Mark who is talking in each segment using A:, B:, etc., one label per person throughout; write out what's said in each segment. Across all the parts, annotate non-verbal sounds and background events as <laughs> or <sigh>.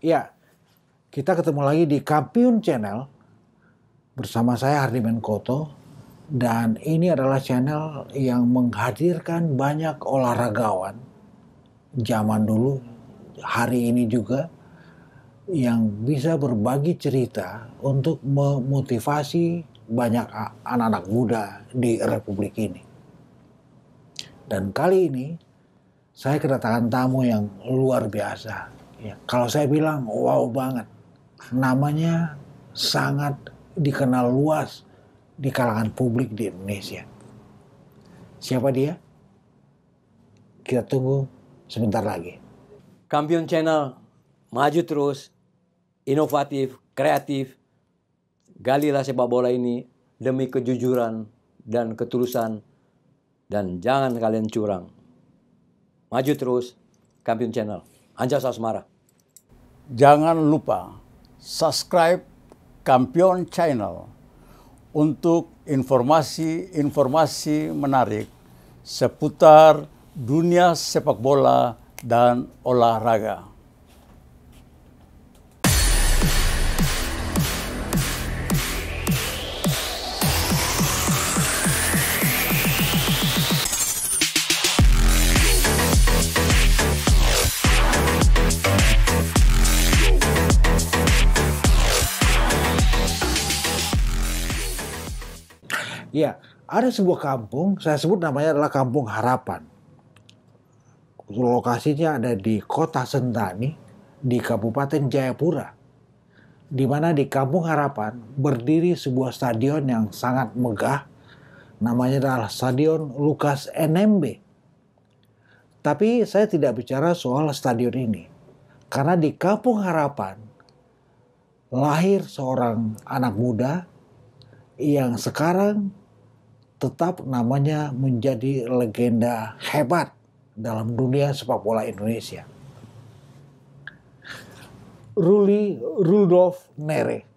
A: Ya, kita ketemu lagi di Kampiun Channel bersama saya Hardiman Koto dan ini adalah channel yang menghadirkan banyak olahragawan zaman dulu, hari ini juga yang bisa berbagi cerita untuk memotivasi banyak anak-anak muda di Republik ini. Dan kali ini saya kedatangan tamu yang luar biasa Ya, kalau saya bilang wow banget, namanya sangat dikenal luas di kalangan publik di Indonesia. Siapa dia? Kita tunggu sebentar lagi.
B: Kampion Channel, maju terus, inovatif, kreatif, galilah sepak bola ini demi kejujuran dan ketulusan dan jangan kalian curang. Maju terus, Kampion Channel. Anja Asmara jangan lupa subscribe Kampion Channel untuk informasi-informasi menarik seputar dunia sepak bola dan olahraga.
A: Ya, ada sebuah kampung, saya sebut namanya adalah Kampung Harapan. Lokasinya ada di kota Sentani, di Kabupaten Jayapura. Di mana di Kampung Harapan berdiri sebuah stadion yang sangat megah, namanya adalah Stadion Lukas NMB. Tapi saya tidak bicara soal stadion ini. Karena di Kampung Harapan lahir seorang anak muda yang sekarang tetap namanya menjadi legenda hebat dalam dunia sepak bola Indonesia. Ruli Rudolf Nere.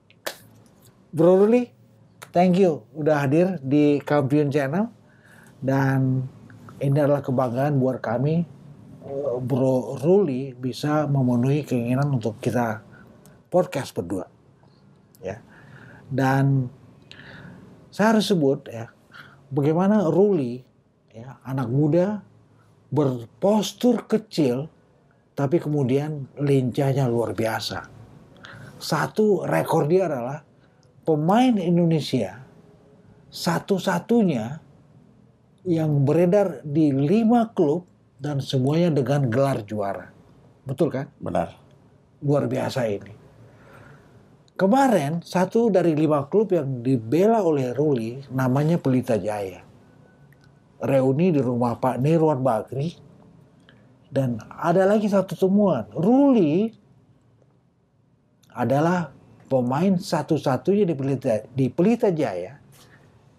A: Bro Ruli, thank you udah hadir di Kampion Channel dan ini adalah kebanggaan buat kami eh, Bro Ruli bisa memenuhi keinginan untuk kita podcast berdua. Ya. Dan saya harus sebut ya, bagaimana Ruli, ya, anak muda berpostur kecil tapi kemudian lincahnya luar biasa. Satu rekor dia adalah pemain Indonesia satu-satunya yang beredar di lima klub dan semuanya dengan gelar juara. Betul kan? Benar. Luar biasa ini. Kemarin satu dari lima klub yang dibela oleh Ruli namanya Pelita Jaya. Reuni di rumah Pak Nirwan Bakri dan ada lagi satu temuan. Ruli adalah pemain satu-satunya di Pelita, di Pelita Jaya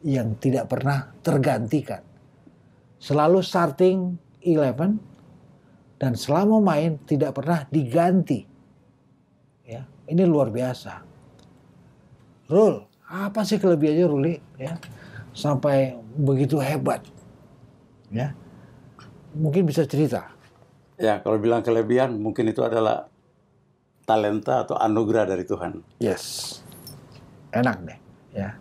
A: yang tidak pernah tergantikan. Selalu starting 11 dan selama main tidak pernah diganti. Ya, ini luar biasa. Rul, apa sih kelebihannya Ruli ya sampai begitu hebat? Ya. Mungkin bisa cerita.
B: Ya, kalau bilang kelebihan mungkin itu adalah talenta atau anugerah dari Tuhan. Yes.
A: Enak deh, ya.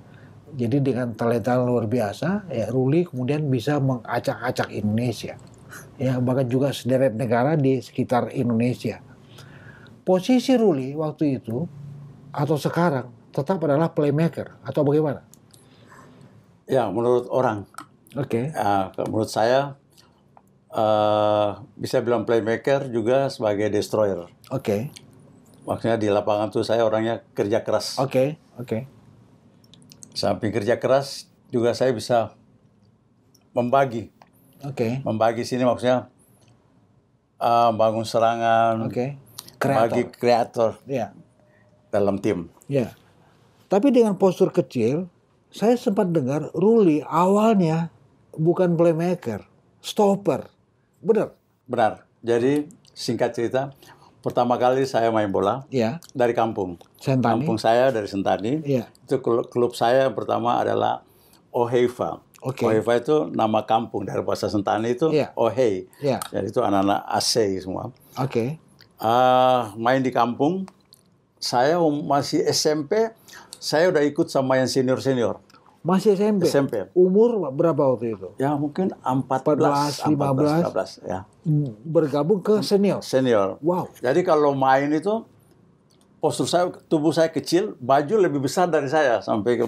A: Jadi dengan talenta luar biasa, ya Ruli kemudian bisa mengacak-acak Indonesia. Ya, bahkan juga sederet negara di sekitar Indonesia. Posisi Ruli waktu itu atau sekarang tetap adalah playmaker atau bagaimana?
B: Ya, menurut orang. Oke. Okay. Ya, uh, menurut saya uh, bisa bilang playmaker juga sebagai destroyer. Oke. Okay. Maksudnya di lapangan tuh saya orangnya kerja keras. Oke,
A: okay. oke. Okay. Samping
B: kerja keras juga saya bisa membagi. Oke. Okay. Membagi sini maksudnya uh, bangun serangan. Oke. Okay. Kreator. Bagi kreator. Iya. Yeah. Dalam tim.
A: Iya. Yeah. Tapi dengan postur kecil, saya sempat dengar Ruli awalnya bukan playmaker, stopper. Benar?
B: Benar. Jadi singkat cerita, pertama kali saya main bola ya. dari kampung. Sentani. Kampung saya dari Sentani. Ya. Itu klub, klub saya yang pertama adalah Oheiva. Okay. Oheiva itu nama kampung dari bahasa Sentani itu ya. Ohei. Ya. Jadi itu anak-anak Asei semua. Oke. Okay. Uh, main di kampung, saya um, masih SMP saya udah ikut sama yang senior-senior. Masih SMP? SMP.
A: Umur berapa waktu itu? Ya mungkin 14, 15. 14, 15 ya. Hmm,
B: bergabung ke senior? Senior. Wow. Jadi kalau main itu postur saya, tubuh saya kecil, baju lebih besar dari saya sampai ke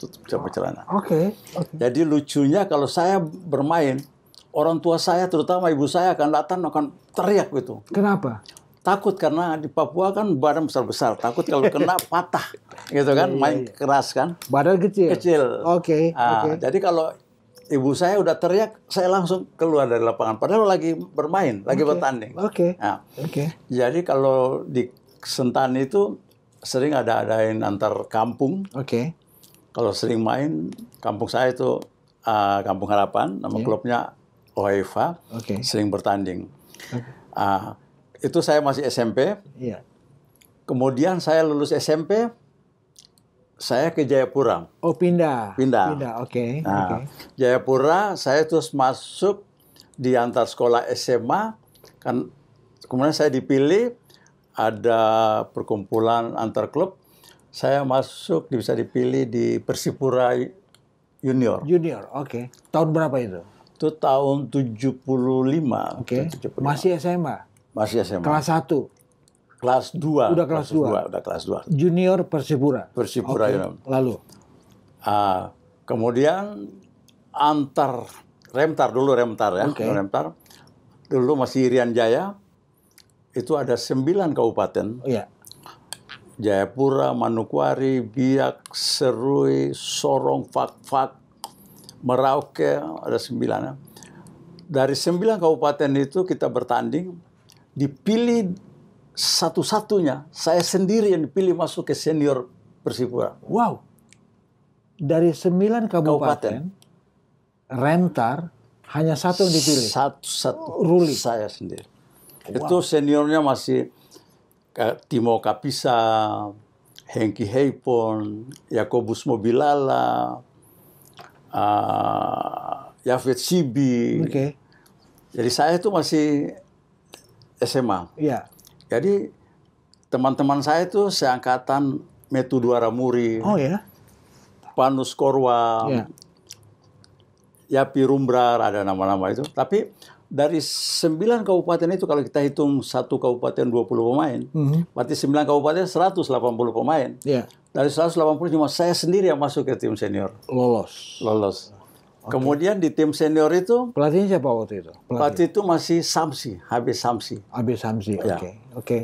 B: tutup celana. Oke. Okay. Okay. Jadi lucunya kalau saya bermain, orang tua saya terutama ibu saya akan datang akan teriak gitu. Kenapa? Takut karena di Papua kan badan besar-besar, takut kalau kena <laughs>
A: patah gitu kan, iya, iya, main iya.
B: keras kan.
A: Badan kecil. Kecil. Oke. Okay,
B: nah, okay. Jadi kalau ibu saya udah teriak, saya langsung keluar dari lapangan. Padahal lagi bermain, lagi bertanding. Oke. Okay. Nah, Oke. Okay. Jadi kalau di Sentan itu sering ada adain antar kampung. Oke. Okay. Kalau sering main, kampung saya itu uh, Kampung Harapan, nama yeah. klubnya OEFA, okay. sering bertanding. Okay. Uh, itu saya masih SMP. Yeah. Kemudian saya lulus SMP, saya ke Jayapura. Oh pindah. Pindah. Pindah,
A: oke. Okay. Nah, okay.
B: Jayapura, saya terus masuk di antar sekolah SMA, kan kemudian saya dipilih ada perkumpulan antar klub, saya masuk bisa dipilih di Persipura Junior. Junior, oke. Okay. Tahun berapa itu? Itu tahun 75. Oke. Okay. Masih SMA. Masih SMA. Kelas 1. Kelas 2. Udah kelas 2. Udah kelas
A: 2. Junior Persipura. Persipura okay. ya.
B: Lalu uh, kemudian antar Remtar dulu Remtar ya, okay. Remtar. Dulu masih Irian Jaya. Itu ada sembilan kabupaten. Oh, iya. Jayapura, Manokwari, Biak, Serui, Sorong, Fak Fak, Merauke, ada sembilan ya. Dari sembilan kabupaten itu kita bertanding, dipilih satu-satunya saya sendiri yang dipilih masuk ke senior Persipura.
A: Wow. Dari sembilan kabupaten, kabupaten. Rentar hanya satu yang dipilih. Satu-satu. Ruli. Saya sendiri.
B: Wow. Itu seniornya masih eh, Timo Kapisa, Hengki Heipon, Yakobus Mobilala, uh, Yafet Sibi. Okay. Jadi saya itu masih SMA. Iya. Jadi teman-teman saya itu seangkatan Metu Duara Muri. Oh ya. Panus Korwa. Ya. Yapi Rumbrar ada nama-nama itu. Tapi dari sembilan kabupaten itu kalau kita hitung satu kabupaten 20 pemain, mm -hmm. berarti 9 kabupaten 180 pemain. Yeah. Dari 180 cuma saya sendiri yang masuk ke tim senior. Lolos. Lolos. Kemudian di tim senior itu
A: pelatihnya siapa waktu
B: itu? Pelatih, pelatih itu masih Samsi, habis Samsi. Habis Samsi. Oke. Ya. Oke. Okay.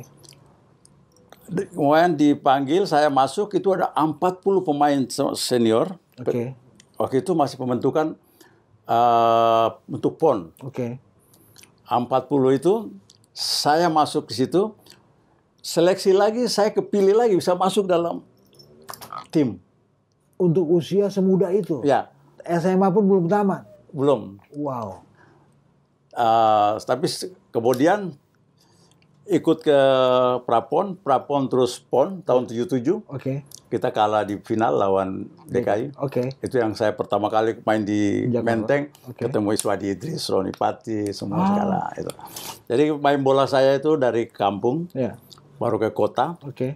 B: Okay. Kemudian dipanggil saya masuk itu ada 40 pemain senior. Oke. Okay. Waktu itu masih pembentukan uh, eh, untuk PON. Oke. Okay. 40 itu saya masuk ke situ. Seleksi lagi saya kepilih lagi bisa masuk dalam tim.
A: Untuk usia semuda itu? Ya SMA pun belum tamat? Belum. Wow.
B: Uh, tapi kemudian ikut ke Prapon, Prapon terus PON tahun 77. Oke. Okay. Kita kalah di final lawan DKI. Oke. Okay. Itu yang saya pertama kali main di Jakarta. Menteng, okay. ketemu Iswadi Idris, Roni Pati, semua ah. segala itu. Jadi main bola saya itu dari kampung, yeah. baru ke kota. Oke. Okay.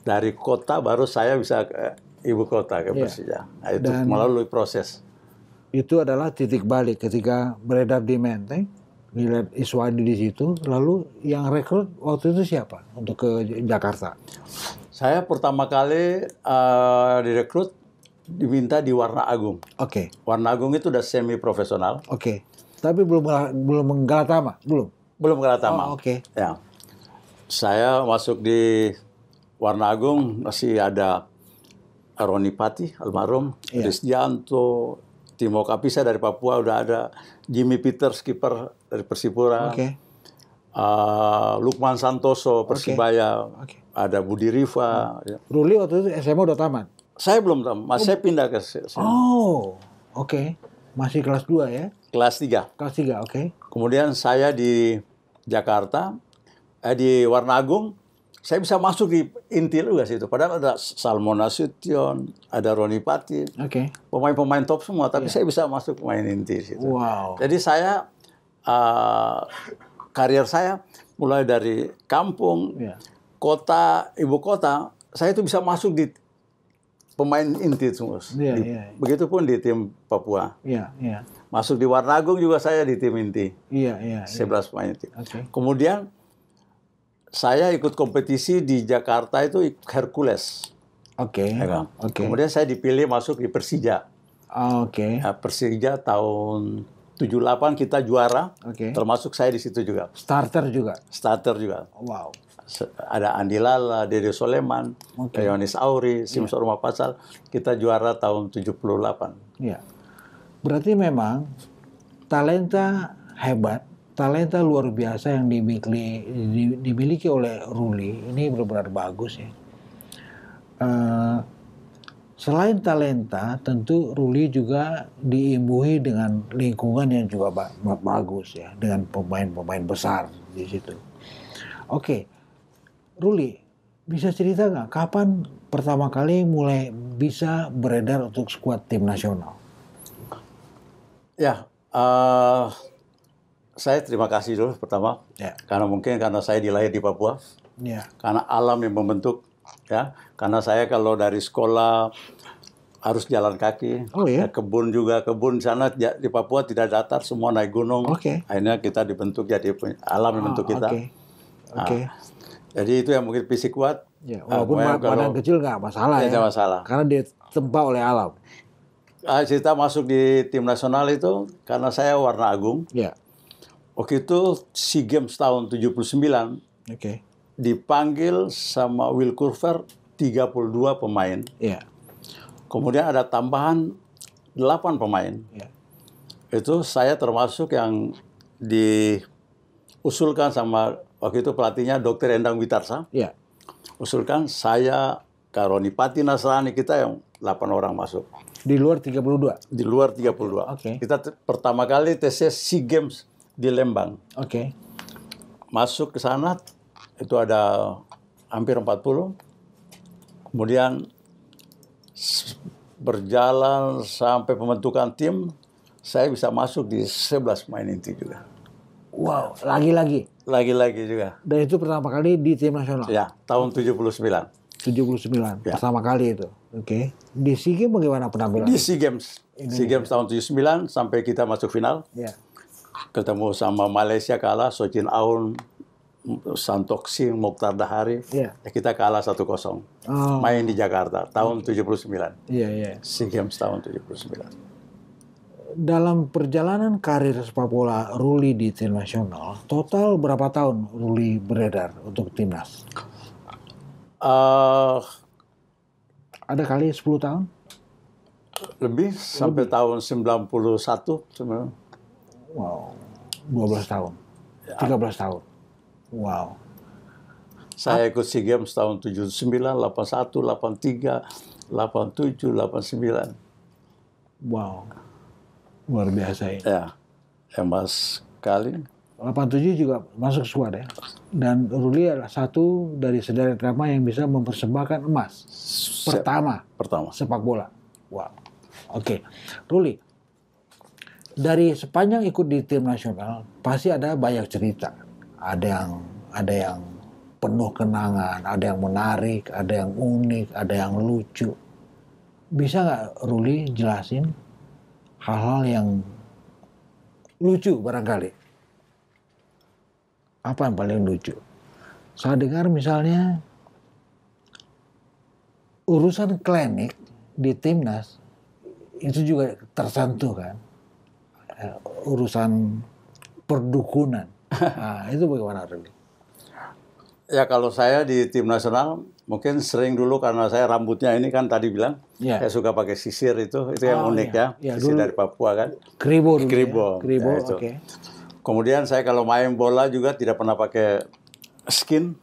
B: Dari kota baru saya bisa eh, ibu kota ke iya. Persija. Ya. itu Dan melalui
A: proses. Itu adalah titik balik ketika beredar di Menteng, melihat Iswadi di situ, lalu yang rekrut waktu itu siapa untuk ke Jakarta?
B: Saya pertama kali uh, direkrut diminta di Warna Agung. Oke. Okay. Warna Agung itu udah semi profesional.
A: Oke. Okay. Tapi belum belum menggalatama, belum. Belum menggalatama. Oh, Oke. Okay.
B: Ya. Saya masuk di Warna Agung masih ada Roni Pati almarhum, yeah. Risdianto, Timo Kapisa dari Papua udah ada, Jimmy Peter, kiper dari Persipura. Okay. Uh, Lukman Santoso Persibaya, okay. Okay. ada Budi Riva. Hmm.
A: Ruli waktu itu SMA udah tamat?
B: Saya belum tamat, oh. saya pindah ke SMA.
A: Oh, oke. Okay. Masih kelas 2 ya?
B: Kelas 3.
A: Kelas 3, oke. Okay.
B: Kemudian saya di Jakarta, eh, di Warna Agung, saya bisa masuk di inti lu gak situ. Padahal ada Salmon Nasution, ada Roni Patin. Okay. Pemain-pemain top semua, tapi yeah. saya bisa masuk pemain inti situ. Wow. Jadi saya uh, karier saya mulai dari kampung, yeah. kota, ibu kota, saya itu bisa masuk di pemain inti semua. Yeah, yeah. Iya. Begitupun di tim Papua.
A: yeah, Yeah.
B: Masuk di Warnagung juga saya di tim inti.
A: Iya, yeah, iya. Yeah,
B: 11 yeah. pemain inti. Okay. Kemudian saya ikut kompetisi di Jakarta itu Hercules.
A: Oke. Okay. Ya, kan? okay. Kemudian
B: saya dipilih masuk di Persija. Oh, Oke. Okay. Ya, Persija tahun 78 kita juara. Oke. Okay. Termasuk saya di situ juga.
A: Starter juga.
B: Starter juga. Wow. Ada Andi Lala, Dede Soleman, okay. Yonis Auri, iya. Simson yeah. Rumah Pasal. Kita juara tahun 78. Iya.
A: Yeah. Berarti memang talenta hebat talenta luar biasa yang dimiliki, dimiliki oleh Ruli ini benar-benar bagus ya. Uh, selain talenta, tentu Ruli juga diimbuhi dengan lingkungan yang juga ba bagus ya, dengan pemain-pemain besar di situ. Oke, okay. Ruli bisa cerita nggak kapan pertama kali mulai bisa beredar untuk skuad tim nasional?
B: Ya, uh, saya terima kasih dulu pertama ya. karena mungkin karena saya dilahir di Papua, ya. karena alam yang membentuk, ya. Karena saya kalau dari sekolah harus jalan kaki. Oh iya. ya, Kebun juga kebun sana di Papua tidak datar, semua naik gunung. Okay. Akhirnya kita dibentuk jadi alam yang oh, kita. Okay. Ah. Okay. jadi itu yang mungkin fisik kuat.
A: Ya, ah, walaupun uh, badan kecil nggak masalah ya. Tidak
B: masalah. Karena ditempa oleh alam. cerita masuk di tim nasional itu karena saya warna agung. Ya. Waktu itu SEA Games tahun 79. Okay. Dipanggil sama Will Kurver 32 pemain. Iya. Yeah. Kemudian ada tambahan 8 pemain. Iya. Itu saya termasuk yang diusulkan sama waktu itu pelatihnya Dr. Endang Witarsa. Iya. Usulkan saya Karoni Pati Nasrani kita yang 8 orang masuk. Di luar 32? Di luar 32. Oke. Okay. Kita pertama kali tesnya SEA Games di Lembang. Oke. Okay. Masuk ke sana itu ada hampir 40. Kemudian berjalan sampai pembentukan tim, saya bisa masuk di 11 main inti juga. Wow, lagi-lagi. Lagi-lagi juga.
A: Dan itu pertama kali di tim nasional.
B: Ya, tahun 79.
A: 79. Ya. Pertama kali itu. Oke. Okay. Di SEA Games bagaimana penampilan? Di SEA Games. SEA Games
B: tahun 79 sampai kita masuk final. Ya ketemu sama Malaysia kalah Sojin Aun Santoksi Singh Mokhtar Dahari yeah. kita kalah 1-0 oh. main di Jakarta tahun okay. 79 yeah, yeah. SEA Games tahun 79
A: dalam perjalanan karir sepak bola Ruli di tim nasional total berapa tahun Ruli beredar untuk timnas uh, ada kali 10 tahun
B: lebih sampai lebih. tahun 91 sebenarnya Wow.
A: 12 tahun. 13 ya. tahun. Wow.
B: Saya ikut SEA Games tahun 79, 81, 83, 87, 89. Wow. Luar biasa ya. Ya. Ya Mas kali.
A: 87 juga masuk squad ya. Dan Ruli adalah satu dari sederet drama yang bisa mempersembahkan emas. Pertama. Pertama. Sepak bola. Wow. Oke. Okay. Ruli, dari sepanjang ikut di tim nasional pasti ada banyak cerita. Ada yang ada yang penuh kenangan, ada yang menarik, ada yang unik, ada yang lucu. Bisa nggak Ruli jelasin hal-hal yang lucu barangkali? Apa yang paling lucu? Saya dengar misalnya urusan klinik di timnas itu juga tersentuh kan Eh, urusan perdukunan. Nah, <laughs> itu bagaimana Arif?
B: Ya kalau saya di tim nasional mungkin sering dulu karena saya rambutnya ini kan tadi bilang ya. saya suka pakai sisir itu itu oh, yang unik iya. ya, ya. sisir dari Papua kan kribo kribo ya. kribo ya, oke okay. kemudian saya kalau main bola juga tidak pernah pakai skin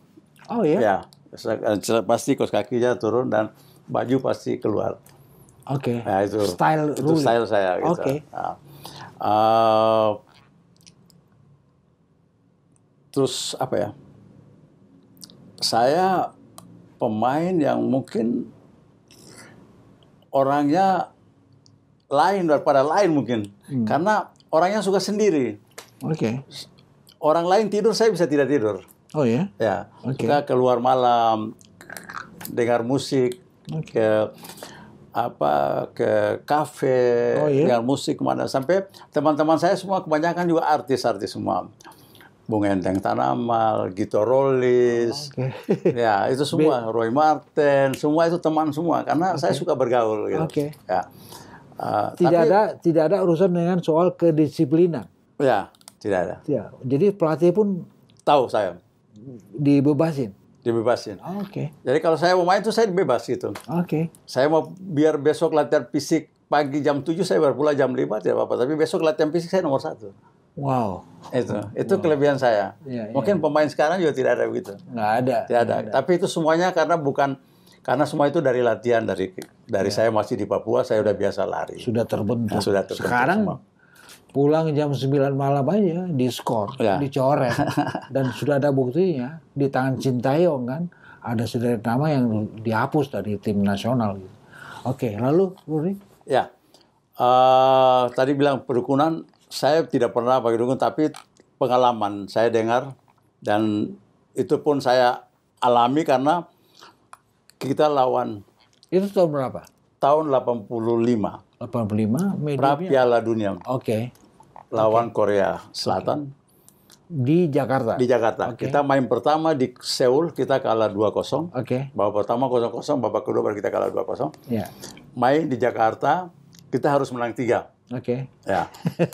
B: oh iya? ya ya pasti kos kakinya turun dan baju pasti keluar oke okay. nah, itu style itu style saya gitu. oke okay. nah Uh, terus apa ya? Saya pemain yang mungkin orangnya lain daripada lain mungkin hmm. karena orangnya suka sendiri. Oke. Okay. Orang lain tidur saya bisa tidak tidur. Oh ya. Yeah? Ya. Okay. keluar malam dengar musik. Okay apa ke kafe oh, iya? dengan musik kemana sampai teman-teman saya semua kebanyakan juga artis-artis semua Bung Endeng Tanamal, Gito Rolis, okay. Oh, <laughs> ya itu semua Roy Martin, semua itu teman semua karena okay. saya suka bergaul gitu. Okay. Ya.
A: Uh, tidak tapi, ada tidak ada urusan dengan soal kedisiplinan. Ya, tidak ada. Ya, jadi pelatih pun tahu saya dibebasin dibebasin. Oh, Oke. Okay.
B: Jadi kalau saya mau main tuh saya bebas gitu. Oke. Okay. Saya mau biar besok latihan fisik pagi jam 7 saya baru pulang jam 5 tidak apa-apa, tapi besok latihan fisik saya nomor satu.
A: Wow. Itu
B: itu kelebihan saya. Ya, Mungkin ya. pemain sekarang juga tidak ada begitu. Nggak ada. Tidak ada. ada. Tapi itu semuanya karena bukan karena semua itu dari latihan dari dari ya. saya masih di Papua saya udah biasa lari.
A: Sudah terbentuk. Nah, sudah terbentuk. Sekarang semua pulang jam 9 malam aja diskor, ya. dicoret <laughs> dan sudah ada buktinya di tangan Cintayong kan ada sederet nama yang dihapus dari tim nasional gitu. Oke, lalu Ruri?
B: Ya. Uh, tadi bilang perukunan saya tidak pernah bagi dukun tapi pengalaman saya dengar dan itu pun saya alami karena kita lawan itu tahun berapa? Tahun 85 85 mediumnya. Pra Piala Dunia. Oke. Okay. Lawan okay. Korea Selatan.
A: Di Jakarta. Di
B: Jakarta. Okay. Kita main pertama di Seoul kita kalah 2-0. Oke. Okay. Babak pertama 0-0, babak kedua baru kita kalah 2-0. Iya. Yeah. Main di Jakarta kita harus menang 3. Oke. Okay. Ya.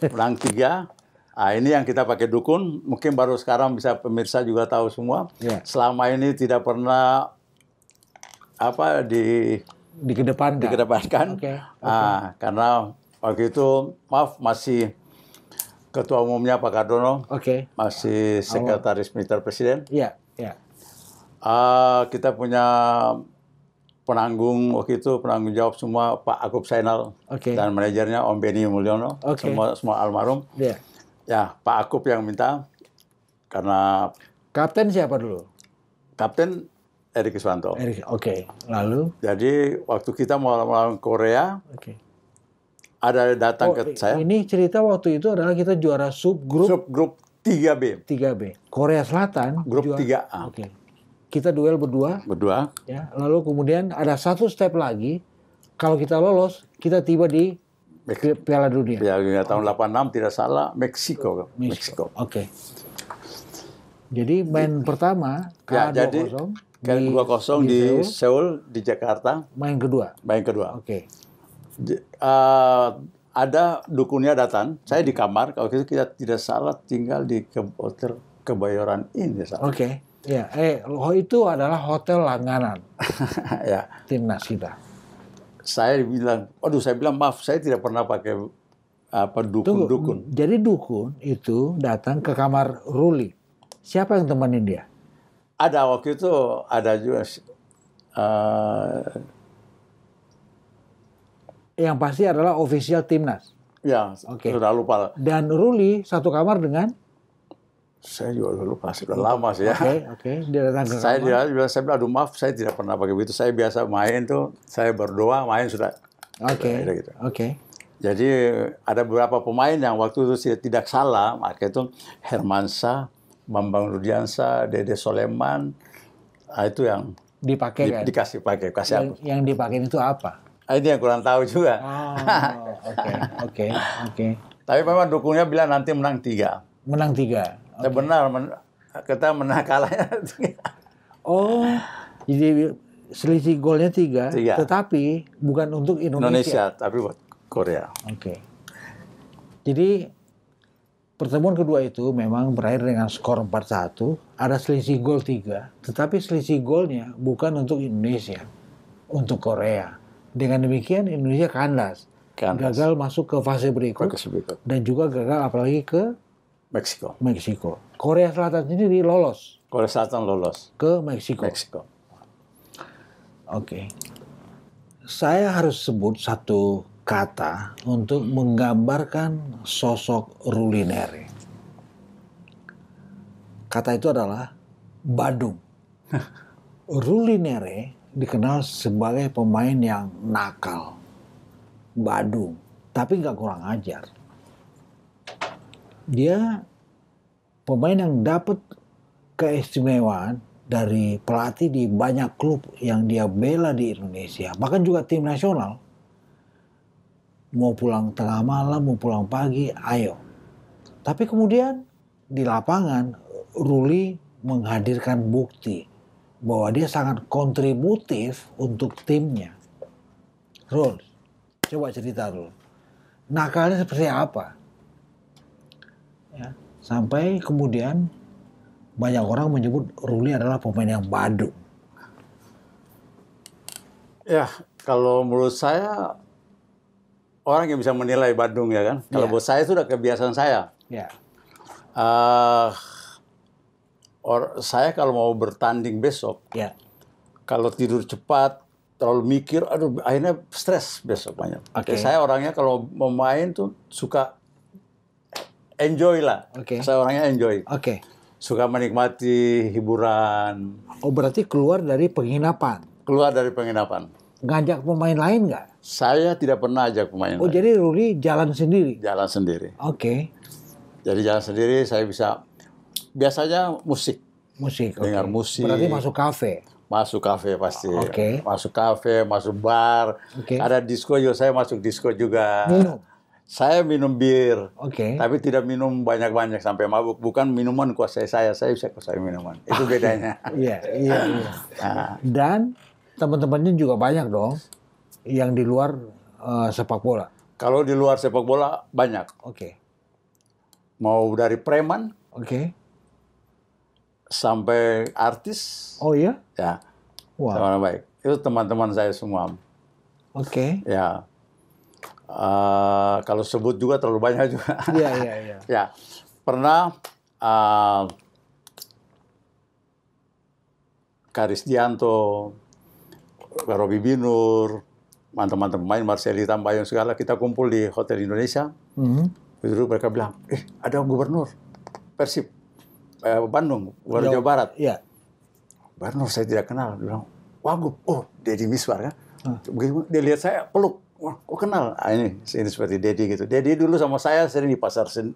B: Menang 3. Nah, ini yang kita pakai dukun, mungkin baru sekarang bisa pemirsa juga tahu semua. Yeah. Selama ini tidak pernah apa di dikedepankan. Dikedepankan. Okay. Okay. Ah, karena waktu itu maaf masih ketua umumnya Pak Kardono. Oke. Okay. Masih sekretaris oh. militer presiden.
A: Iya, yeah, iya. Yeah.
B: Uh, kita punya penanggung waktu itu penanggung jawab semua Pak Agus Sainal okay. dan manajernya Om Beni Mulyono okay. semua semua almarhum. Yeah. Ya, Pak Akup yang minta karena kapten siapa dulu? Kapten Erik Iswanto.
A: oke. Okay. Lalu?
B: Jadi waktu kita mau melawan Korea, okay. ada datang oh, ke saya.
A: Ini cerita waktu itu adalah kita juara subgrup. Subgrup 3B. 3B. Korea Selatan. Grup juara, 3A. Oke. Okay. Kita duel berdua. Berdua. Ya. Lalu kemudian ada satu step lagi. Kalau kita lolos, kita tiba di
B: Piala Dunia. Piala Dunia tahun okay. 86 tidak salah Meksiko. Meksiko. Oke. Okay.
A: Jadi main pertama kalah ya, 2 jadi, 0
B: Kalian dua kosong di, di Seoul. di Jakarta. Main
A: kedua. Main kedua. Oke.
B: Okay. Uh, eh, ada dukunnya datang. Saya di kamar. Kalau itu kita tidak salah tinggal di ke hotel Kebayoran ini. Ya, Oke. Okay.
A: Ya, eh, itu adalah hotel langganan. <laughs>
B: ya. Timnas kita. Saya bilang, aduh saya bilang maaf, saya tidak pernah pakai apa
A: dukun-dukun. Jadi dukun itu datang ke kamar Ruli. Siapa yang temenin dia?
B: ada waktu itu ada juga
A: uh, yang pasti adalah official timnas.
B: Ya, okay. sudah lupa.
A: Dan Ruli satu kamar dengan saya juga sudah lupa, sudah lama sih ya. Oke, okay, oke. Okay. datang Saya dia
B: bilang, saya bilang, aduh maaf, saya tidak pernah pakai begitu. Saya biasa main tuh, saya berdoa, main sudah.
A: Oke, okay. gitu. oke. Okay.
B: Jadi ada beberapa pemain yang waktu itu tidak salah, maka itu Hermansa, Bambang Rudiansa, Dede Soleman, nah, itu yang dipakai di, kan? Dikasih pakai, kasih yang, aku.
A: Yang dipakai itu apa?
B: Nah, itu yang kurang tahu juga.
A: Ah, oke,
B: oke, oke. Tapi memang dukungnya bilang nanti menang tiga. Menang tiga. Ya, okay. benar, men kita menang kalahnya <laughs> tiga.
A: Oh, jadi selisih golnya tiga, tiga. Tetapi bukan untuk Indonesia. Indonesia, tapi buat Korea. Oke. Okay. Jadi Pertemuan kedua itu memang berakhir dengan skor 4-1, ada selisih gol 3, tetapi selisih golnya bukan untuk Indonesia, untuk Korea. Dengan demikian Indonesia kandas, kandas. gagal masuk ke fase berikut, berikut dan juga gagal apalagi ke Meksiko. Meksiko. Korea Selatan sendiri lolos. Korea Selatan lolos ke Meksiko. Meksiko. Oke. Okay. Saya harus sebut satu kata untuk menggambarkan sosok Rulinere. Kata itu adalah Badung. <laughs> Rulinere dikenal sebagai pemain yang nakal, Badung, tapi nggak kurang ajar. Dia pemain yang dapat keistimewaan dari pelatih di banyak klub yang dia bela di Indonesia, bahkan juga tim nasional mau pulang tengah malam, mau pulang pagi, ayo. Tapi kemudian di lapangan Ruli menghadirkan bukti bahwa dia sangat kontributif untuk timnya. Rul, coba cerita Rul. Nakalnya seperti apa? Ya, sampai kemudian banyak orang menyebut Ruli adalah pemain yang badu. Ya,
B: kalau menurut saya orang yang bisa menilai Bandung ya kan. Kalau yeah. buat saya itu udah kebiasaan saya. Yeah. Iya. Uh, or, saya kalau mau bertanding besok, yeah. kalau tidur cepat, terlalu mikir, aduh akhirnya stres besok banyak. Okay. saya orangnya kalau mau main tuh suka enjoy lah. Okay. Saya orangnya enjoy. Oke. Okay suka menikmati hiburan. Oh berarti keluar dari penginapan? Keluar dari penginapan. Ngajak pemain lain nggak? Saya tidak pernah ajak pemain. Oh, lain. jadi Ruli jalan sendiri? Jalan sendiri. Oke. Okay. Jadi jalan sendiri saya bisa
A: biasanya musik. Musik. Dengar okay. musik. Berarti masuk kafe.
B: Masuk kafe pasti. Oke. Okay. Masuk kafe, masuk bar. Okay. Ada disco juga saya masuk disco juga. Minum. Saya minum bir. Oke. Okay. Tapi tidak minum banyak-banyak sampai mabuk. Bukan minuman kuasai saya, saya bisa kuasai minuman. Itu bedanya.
A: <laughs> Iya, iya, iya. <laughs> Nah. Dan teman-temannya juga banyak dong yang di luar uh, sepak bola?
B: Kalau di luar sepak bola banyak. Oke. Okay. Mau dari preman? Oke. Okay. Sampai artis? Oh iya? Ya. Wah. Wow. Teman baik. Itu teman-teman saya semua. Oke. Okay. Ya. Uh, kalau sebut juga terlalu banyak juga. <laughs> Iya iya iya. ya. Pernah uh, eh, Karis Dianto, Robi Binur, mantan mantan pemain Marcelli Tambayong segala kita kumpul di Hotel Indonesia. Mm-hmm. mereka bilang, eh ada gubernur Persib eh, Bandung, gubernur Jawa Barat. Iya. Gubernur saya tidak kenal. Dia bilang, Wagub, oh Deddy Miswar ya. Hmm. Dia lihat saya peluk, wah kok kenal? Ah, ini, ini seperti Deddy gitu. Deddy dulu sama saya sering di pasar seni,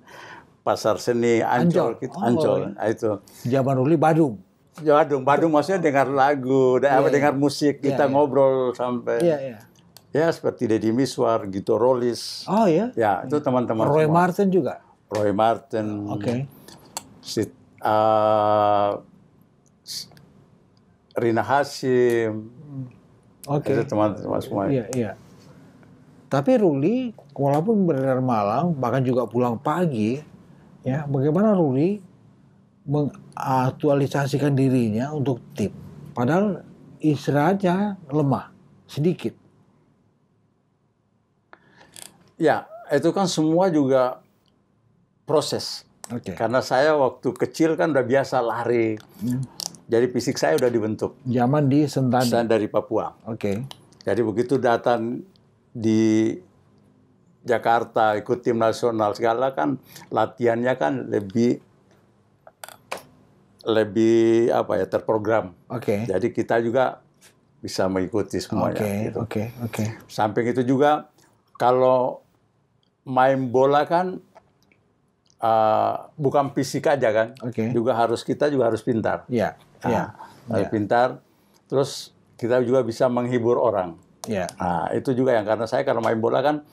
B: pasar seni Ancol, Gitu, Ancol. Oh, iya. ah, itu.
A: zaman Uli Badung.
B: Badung, Badung maksudnya dengar lagu, yeah, iya. dengar yeah. musik, kita yeah, yeah. ngobrol sampai. Yeah, yeah. Ya seperti Deddy Miswar, Gito Rolis. Oh ya. Ya itu teman-teman. Roy semua. Martin juga. Roy Martin. Oke. Okay. uh, Rina Hasim.
A: Oke. Okay. Itu teman-teman semua. Iya iya. Tapi Ruli, walaupun benar malam, bahkan juga pulang pagi, ya bagaimana Ruli mengaktualisasikan dirinya untuk tip? Padahal istirahatnya lemah, sedikit
B: Ya, itu kan semua juga proses. Okay. Karena saya waktu kecil kan udah biasa lari. Hmm. Jadi fisik saya udah dibentuk.
A: Zaman di Sentani. Sentani
B: dari Papua. Oke. Okay. Jadi begitu datang di Jakarta ikut tim nasional segala kan latihannya kan lebih lebih apa ya terprogram. Oke. Okay. Jadi kita juga bisa mengikuti semuanya. Oke. Okay, gitu. Oke. Okay, Oke. Okay. Samping itu juga kalau main bola kan uh, bukan fisik aja kan, okay. juga harus kita juga harus pintar.
A: Iya. Yeah. Nah, yeah. Iya.
B: pintar. Terus kita juga bisa menghibur orang. Yeah. Nah, itu juga yang karena saya karena main bola kan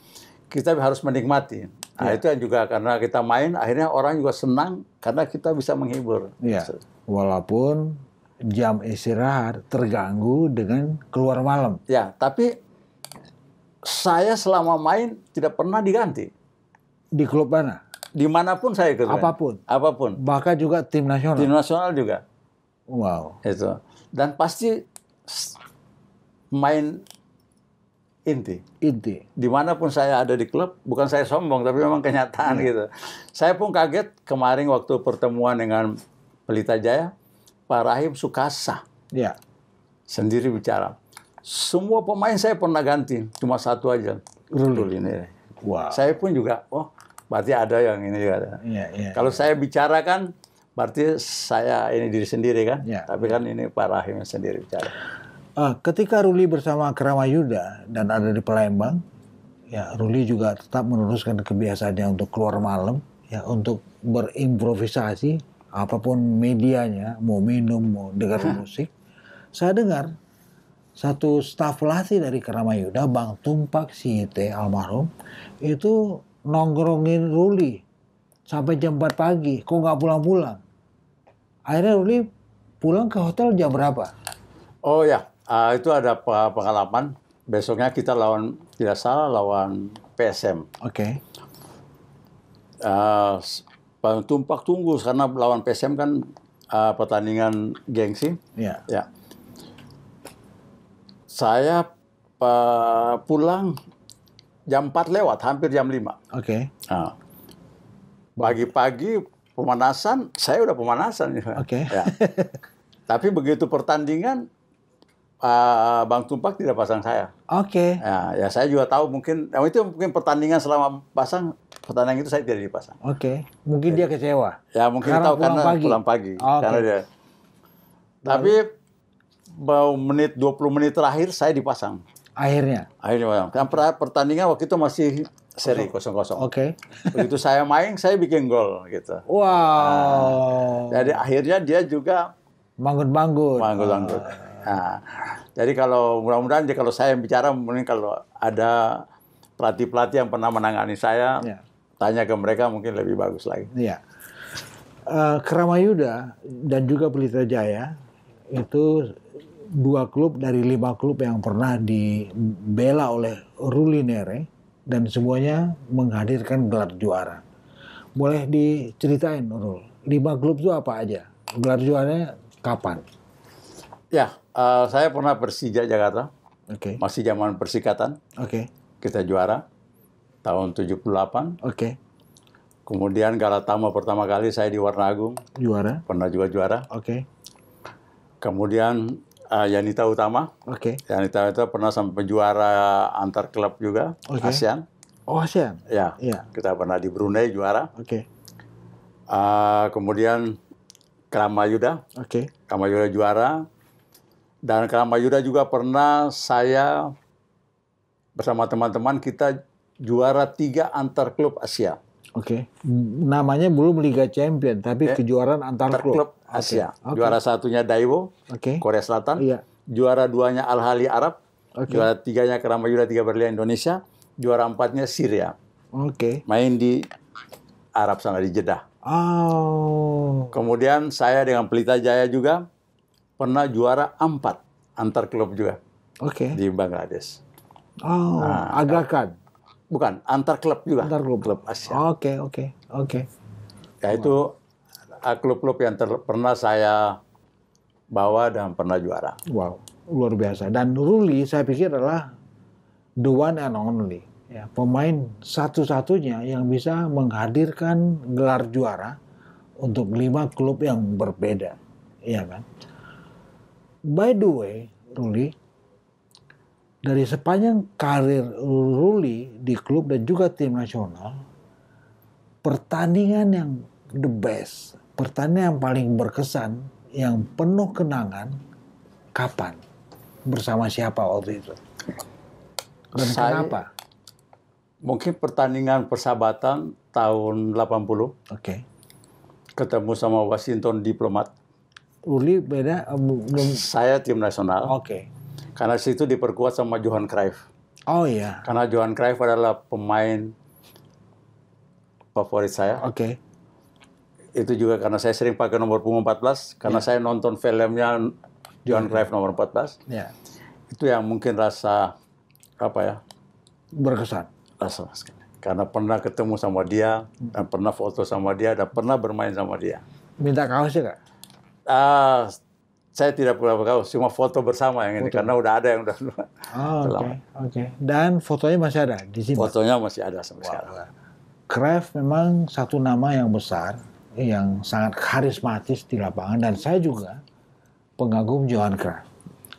B: kita harus menikmati. Nah, yeah. itu yang juga karena kita main akhirnya orang juga senang karena kita bisa menghibur.
A: Yeah. Walaupun jam istirahat terganggu dengan keluar malam.
B: Ya, tapi saya selama main tidak pernah diganti. Di klub mana? Dimanapun saya ikut. Apapun. Apapun. Bahkan juga tim nasional. Tim nasional juga. Wow. Itu. Dan pasti main inti. Inti. Dimanapun saya ada di klub, bukan saya sombong, tapi memang kenyataan iya. gitu. Saya pun kaget kemarin waktu pertemuan dengan Pelita Jaya, Pak Rahim Sukasa. Ya. Sendiri bicara. Semua pemain saya pernah ganti, cuma satu aja. Ruli ini. Wow. Saya pun juga, oh berarti ada yang ini ada. Yeah, yeah, Kalau yeah. saya bicara kan, berarti saya ini diri sendiri kan. Yeah. Tapi kan ini Pak Rahim yang sendiri bicara.
A: Uh, ketika Ruli bersama Yuda dan ada di Palembang, ya Ruli juga tetap meneruskan kebiasaannya untuk keluar malam, ya untuk berimprovisasi apapun medianya, mau minum, mau dengar <laughs> musik. Saya dengar satu staf pelatih dari Yuda Bang Tumpak Sihite almarhum, itu nongkrongin Ruli sampai jam 4 pagi, kok nggak pulang-pulang. Akhirnya Ruli pulang ke hotel jam berapa? Oh ya,
B: uh, itu ada pengalaman. Besoknya kita lawan, tidak salah, lawan PSM. Oke. Okay. Uh, eh, Bang Tumpak tunggu karena lawan PSM kan uh, pertandingan gengsi. Iya. Yeah. Ya saya pulang jam 4 lewat, hampir jam 5. Oke.
A: Okay. Nah,
B: pagi-pagi pemanasan, saya udah pemanasan. Oke. Okay. Ya. <laughs> Tapi begitu pertandingan, uh, Bang Tumpak tidak pasang saya. Oke. Okay. Ya, ya saya juga tahu mungkin, ya, itu mungkin pertandingan selama pasang, pertandingan itu saya tidak dipasang.
A: Oke. Okay. Mungkin Jadi, dia kecewa. Ya mungkin karena tahu pulang karena pagi. pulang pagi. Oh, okay. Karena dia. Tapi
B: menit 20 menit terakhir saya dipasang. Akhirnya. Akhirnya pasang. Karena pertandingan waktu itu masih seri kosong-kosong. Oke. Okay. Begitu saya main saya bikin gol gitu.
A: Wow. Nah, jadi
B: akhirnya dia juga
A: bangun-bangun.
B: Bangun-bangun. Ah. Nah, jadi kalau mudah-mudahan kalau saya bicara mungkin kalau ada pelatih-pelatih yang pernah menangani saya yeah. tanya ke mereka mungkin lebih bagus lagi.
A: Iya. Yeah. Uh, Kramayuda dan juga Pelita Jaya itu dua klub dari lima klub yang pernah dibela oleh Ruli Nere dan semuanya menghadirkan gelar juara. Boleh diceritain Nurul, lima klub itu apa aja? Gelar juaranya kapan? Ya,
B: uh, saya pernah Persija Jakarta. Oke. Okay. Masih zaman Persikatan. Oke. Okay. Kita juara tahun 78. Oke. Okay. Kemudian Galatama pertama kali saya di Warna Agung. Juara. Pernah juga juara. Oke. Okay. Kemudian uh, Yanita Utama. Oke. Okay. Yanita itu pernah sampai juara antar klub juga okay. ASEAN. Oh ASEAN. Ya. Yeah. Kita pernah di Brunei juara. Oke. Okay. Uh, eh, kemudian Kramayuda. Oke. Okay. Kramayuda juara. Dan Kramayuda juga pernah saya bersama teman-teman kita juara
A: tiga antar klub Asia. Oke. Okay. Namanya belum Liga Champion, tapi ya. kejuaraan antar, klub Asia. Okay. Juara
B: satunya Daewoo, okay. Korea Selatan. Yeah. Juara duanya Al Hali Arab. Okay. Juara tiganya Kerama Yura Tiga Berlian Indonesia. Juara empatnya Syria. Oke. Okay. Main di Arab sana di Jeddah.
A: Oh.
B: Kemudian saya dengan Pelita Jaya juga pernah juara empat antar klub juga. Oke. Okay. Di Bangladesh.
A: Oh, nah,
B: agrakan. Bukan, antar klub juga. Antar klub. Klub
A: Asia. Oke, oke, oke.
B: Ya itu Ah, klub-klub yang ter, pernah saya bawa dan pernah juara.
A: Wow, luar biasa. Dan Ruli saya pikir adalah the one and only. Ya, pemain satu-satunya yang bisa menghadirkan gelar juara untuk lima klub yang berbeda. Iya kan? By the way, Ruli, dari sepanjang karir Ruli di klub dan juga tim nasional, pertandingan yang the best pertanyaan yang paling berkesan, yang penuh kenangan, kapan? Bersama siapa waktu itu? Dan Saya, kenapa? Mungkin
B: pertandingan persahabatan tahun 80. Oke. Okay. Ketemu sama Washington Diplomat.
A: Uli beda belum
B: saya tim nasional. Oke. Okay. Karena situ diperkuat sama Johan Cruyff. Oh iya. Karena Johan Cruyff adalah pemain favorit saya. Oke. Okay itu juga karena saya sering pakai nomor punggung 14 karena yeah. saya nonton filmnya John iya. Clive nomor 14. Yeah. Itu yang mungkin rasa apa ya?
A: Berkesan. Rasa
B: Karena pernah ketemu sama dia, dan hmm. eh, pernah foto sama dia, dan pernah bermain sama dia.
A: Minta kaos juga ya, kak?
B: Ah, saya tidak pernah berkaos, cuma foto bersama yang ini karena udah ada yang udah oh, Oke.
A: Okay. okay. Dan fotonya masih ada di
B: sini. Fotonya masih ada
A: sampai wow. sekarang. Craft memang satu nama yang besar yang sangat karismatis di lapangan dan saya juga pengagum Johan Cruyff.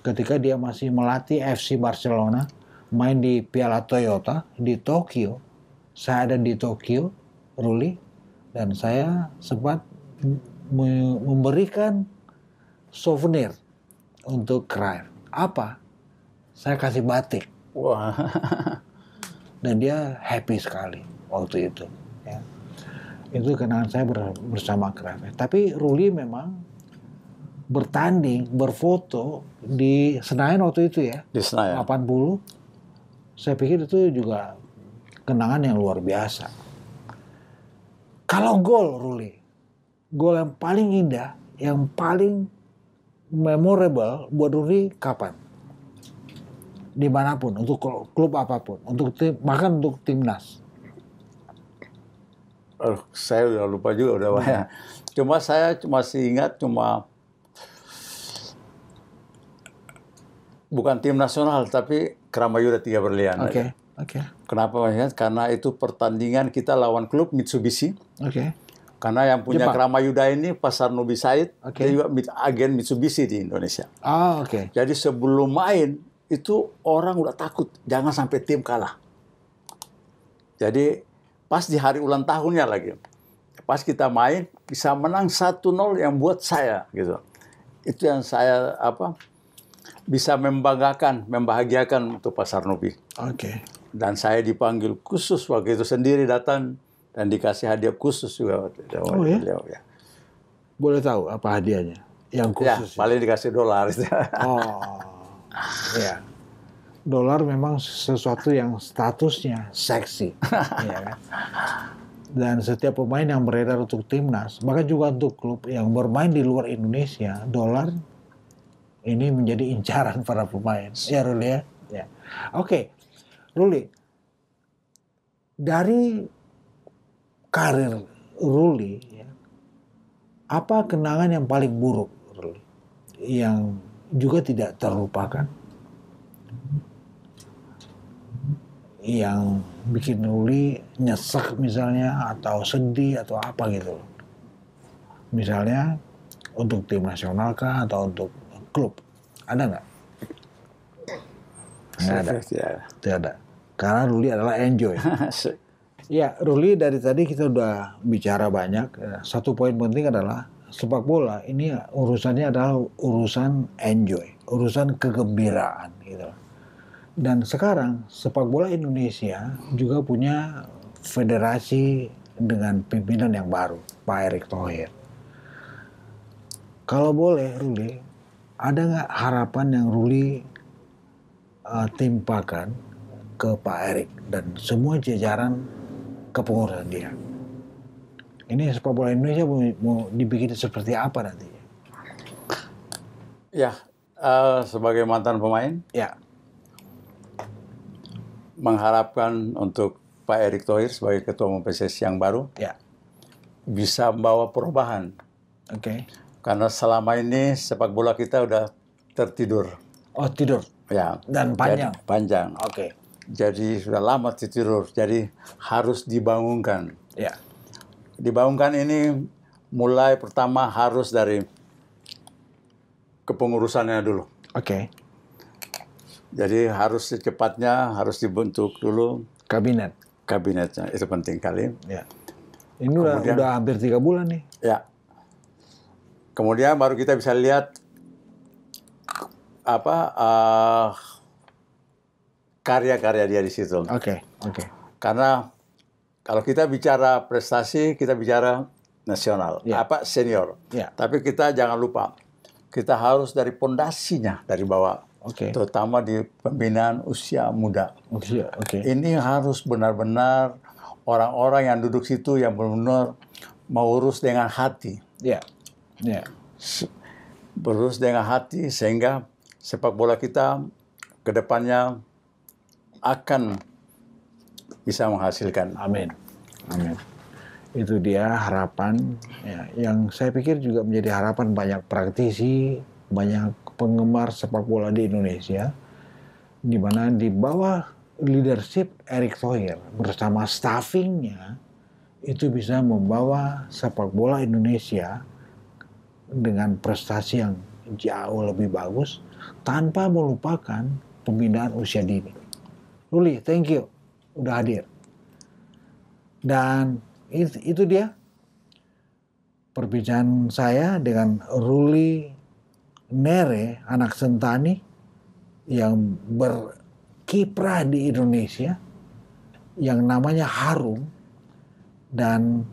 A: Ketika dia masih melatih FC Barcelona main di Piala Toyota di Tokyo, saya ada di Tokyo, Ruli, dan saya sempat memberikan souvenir untuk Cruyff. Apa? Saya kasih batik. Wah. <laughs> Dan dia happy sekali waktu itu itu kenangan saya bersama Kraft. Tapi Ruli memang bertanding, berfoto di Senayan waktu itu ya. Di Senayan. 80. Saya pikir itu juga kenangan yang luar biasa. Kalau gol Ruli, gol yang paling indah, yang paling memorable buat Ruli kapan? Dimanapun, untuk klub apapun, untuk tim, bahkan untuk timnas
B: Aduh, saya udah lupa juga udah hmm. banyak. Cuma saya masih ingat cuma bukan tim nasional tapi Kramayuda tiga berlian. Oke. Okay. Oke. Okay. Kenapa ingat? Karena itu pertandingan kita lawan klub Mitsubishi. Oke. Okay. Karena yang punya Jepang. Kramayuda ini Pasar Nobi Said, okay. dia juga agen Mitsubishi di Indonesia.
A: Ah, oke. Okay.
B: Jadi sebelum main itu orang udah takut jangan sampai tim kalah. Jadi Pas di hari ulang tahunnya lagi. Pas kita main bisa menang 1-0 yang buat saya gitu. Itu yang saya apa bisa membanggakan, membahagiakan untuk Pasar Sarnopi. Oke. Okay. Dan saya dipanggil khusus waktu itu sendiri datang dan dikasih hadiah khusus juga waktu itu. Oh, ya? ya.
A: Boleh tahu apa hadiahnya? Yang ya, khusus. ya? paling dikasih dolar. oh. ya dolar memang sesuatu yang statusnya seksi. <laughs> ya kan? Dan setiap pemain yang beredar untuk timnas, maka juga untuk klub yang bermain di luar Indonesia, dolar ini menjadi incaran para pemain. Ya Ruli ya? ya. Oke, Ruli. Dari karir Ruli, ya, apa kenangan yang paling buruk Ruli? Yang juga tidak terlupakan? yang bikin Ruli nyesek misalnya atau sedih atau apa gitu Misalnya untuk tim nasional kah atau untuk klub ada nggak? Nggak ada. Ya. Tidak ada. Karena Ruli adalah enjoy. <laughs> ya Ruli dari tadi kita udah bicara banyak. Ya, satu poin penting adalah sepak bola ini urusannya adalah urusan enjoy, urusan kegembiraan gitu dan sekarang sepak bola Indonesia juga punya federasi dengan pimpinan yang baru, Pak Erick Thohir. Kalau boleh, Ruli, ada nggak harapan yang Ruli uh, timpakan ke Pak Erick dan semua jajaran kepengurusan dia? Ini sepak bola Indonesia mau, mau dibikin seperti apa nanti?
B: Ya, uh, sebagai mantan pemain, ya mengharapkan untuk Pak Erick Thohir sebagai ketua umum PSSI yang baru ya. bisa membawa perubahan. Oke. Okay. Karena selama ini sepak bola kita sudah tertidur. Oh tidur. Ya. Dan panjang. Jadi, panjang. Oke. Okay. Jadi sudah lama tertidur. Jadi harus dibangunkan. Ya. Dibangunkan ini mulai pertama harus dari kepengurusannya dulu. Oke. Okay. Jadi harus secepatnya harus dibentuk dulu kabinet. Kabinetnya itu penting kali. Ya.
A: Ini Kemudian, udah, hampir tiga bulan nih.
B: Ya. Kemudian baru kita bisa lihat apa uh, karya-karya dia di situ. Oke,
A: okay, oke. Okay.
B: Karena kalau kita bicara prestasi, kita bicara nasional, yeah. apa senior. Yeah. Tapi kita jangan lupa, kita harus dari pondasinya dari bawah okay. terutama di pembinaan usia muda. Usia, okay. Ini harus benar-benar orang-orang yang duduk situ yang benar-benar mengurus dengan hati.
A: yeah. Yeah. Ya.
B: Berurus dengan hati sehingga sepak bola kita ke depannya akan bisa menghasilkan.
A: Amin, amin. Itu dia harapan ya, yang saya pikir juga menjadi harapan banyak praktisi, banyak penggemar sepak bola di Indonesia, di mana di bawah leadership Erick Thohir bersama staffingnya itu bisa membawa sepak bola Indonesia dengan prestasi yang jauh lebih bagus tanpa melupakan pembinaan usia dini. Luli, thank you udah hadir. Dan itu dia perbincangan saya dengan Ruli Nere, anak sentani yang berkiprah di Indonesia, yang namanya harum, dan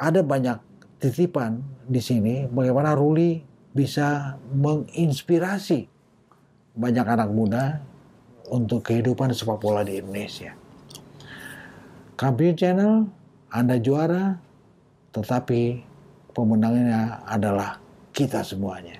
A: ada banyak titipan di sini bagaimana Ruli bisa menginspirasi banyak anak muda untuk kehidupan sepak bola di Indonesia. Kampiun Channel, Anda juara, tetapi pemenangnya adalah kita semuanya.